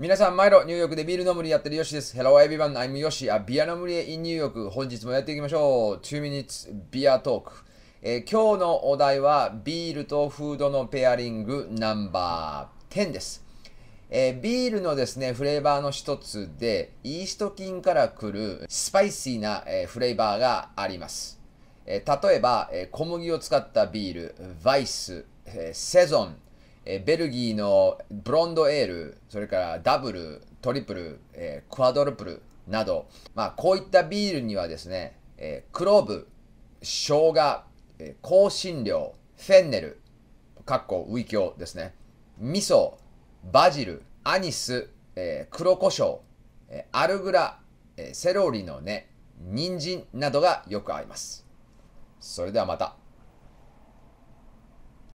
皆さん、毎度ニューヨークでビールのむりやってるよしです。Hello everyone, I'm Yoshi, a beer のむり in New York. 本日もやっていきましょう。2 minutes beer talk、えー、今日のお題はビールとフードのペアリングナンバー10です。えー、ビールのですね、フレーバーの一つで、イースト菌から来るスパイシーな、えー、フレーバーがあります。え例えば、え小麦を使ったビール、ヴァイス、えセゾン、えー、ベルギーのブロンドエール、それからダブル、トリプル、えー、クワドルプルなど、まあ、こういったビールにはですね、えー、クローブ、生姜、えー、香辛料、フェンネル、かっこウイキョウですね、味噌、バジル、アニス、えー、黒胡椒、えー、アルグラ、えー、セロリの根、人参などがよく合います。それではまた。